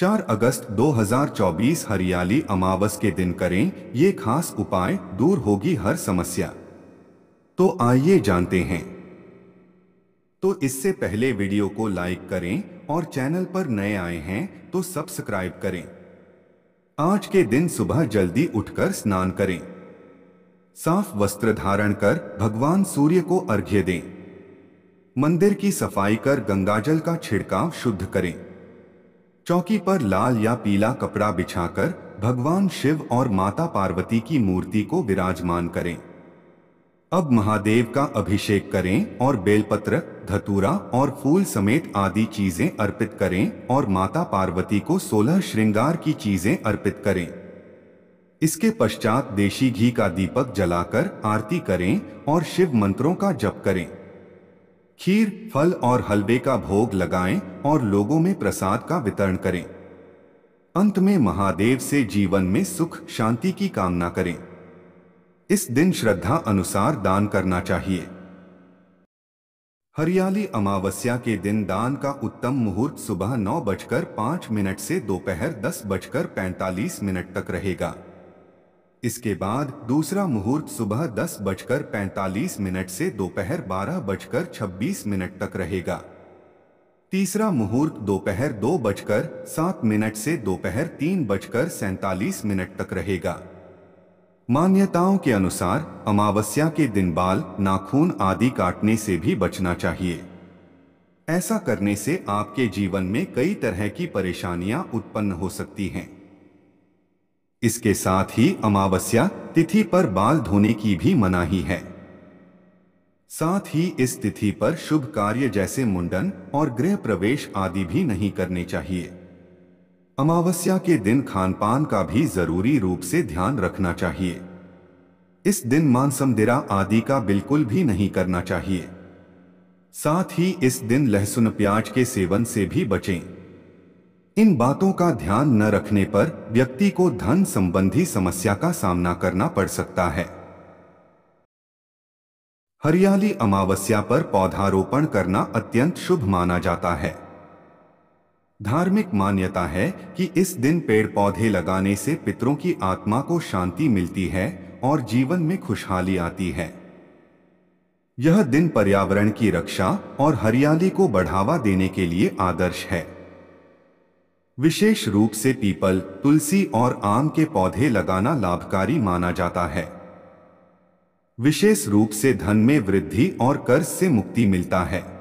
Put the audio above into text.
4 अगस्त 2024 हरियाली अमावस के दिन करें ये खास उपाय दूर होगी हर समस्या तो आइए जानते हैं तो इससे पहले वीडियो को लाइक करें और चैनल पर नए आए हैं तो सब्सक्राइब करें आज के दिन सुबह जल्दी उठकर स्नान करें साफ वस्त्र धारण कर भगवान सूर्य को अर्घ्य दें मंदिर की सफाई कर गंगाजल का छिड़काव शुद्ध करें चौकी पर लाल या पीला कपड़ा बिछाकर भगवान शिव और माता पार्वती की मूर्ति को विराजमान करें अब महादेव का अभिषेक करें और बेलपत्र धतूरा और फूल समेत आदि चीजें अर्पित करें और माता पार्वती को सोलह श्रृंगार की चीजें अर्पित करें इसके पश्चात देशी घी का दीपक जलाकर आरती करें और शिव मंत्रों का जप करें खीर फल और हलवे का भोग लगाएं और लोगों में प्रसाद का वितरण करें अंत में महादेव से जीवन में सुख शांति की कामना करें इस दिन श्रद्धा अनुसार दान करना चाहिए हरियाली अमावस्या के दिन दान का उत्तम मुहूर्त सुबह नौ बजकर पांच मिनट से दोपहर दस बजकर पैंतालीस मिनट तक रहेगा इसके बाद दूसरा मुहूर्त सुबह दस बजकर पैंतालीस मिनट से दोपहर बारह बजकर छब्बीस मिनट तक रहेगा तीसरा मुहूर्त दोपहर दो, दो बजकर सात मिनट से दोपहर तीन बजकर सैतालीस मिनट तक रहेगा मान्यताओं के अनुसार अमावस्या के दिन बाल नाखून आदि काटने से भी बचना चाहिए ऐसा करने से आपके जीवन में कई तरह की परेशानियां उत्पन्न हो सकती हैं इसके साथ ही अमावस्या तिथि पर बाल धोने की भी मनाही है साथ ही इस तिथि पर शुभ कार्य जैसे मुंडन और गृह प्रवेश आदि भी नहीं करने चाहिए अमावस्या के दिन खानपान का भी जरूरी रूप से ध्यान रखना चाहिए इस दिन मानसमदिरा आदि का बिल्कुल भी नहीं करना चाहिए साथ ही इस दिन लहसुन प्याज के सेवन से भी बचें इन बातों का ध्यान न रखने पर व्यक्ति को धन संबंधी समस्या का सामना करना पड़ सकता है हरियाली अमावस्या पर पौधारोपण करना अत्यंत शुभ माना जाता है धार्मिक मान्यता है कि इस दिन पेड़ पौधे लगाने से पितरों की आत्मा को शांति मिलती है और जीवन में खुशहाली आती है यह दिन पर्यावरण की रक्षा और हरियाली को बढ़ावा देने के लिए आदर्श है विशेष रूप से पीपल तुलसी और आम के पौधे लगाना लाभकारी माना जाता है विशेष रूप से धन में वृद्धि और कर्ज से मुक्ति मिलता है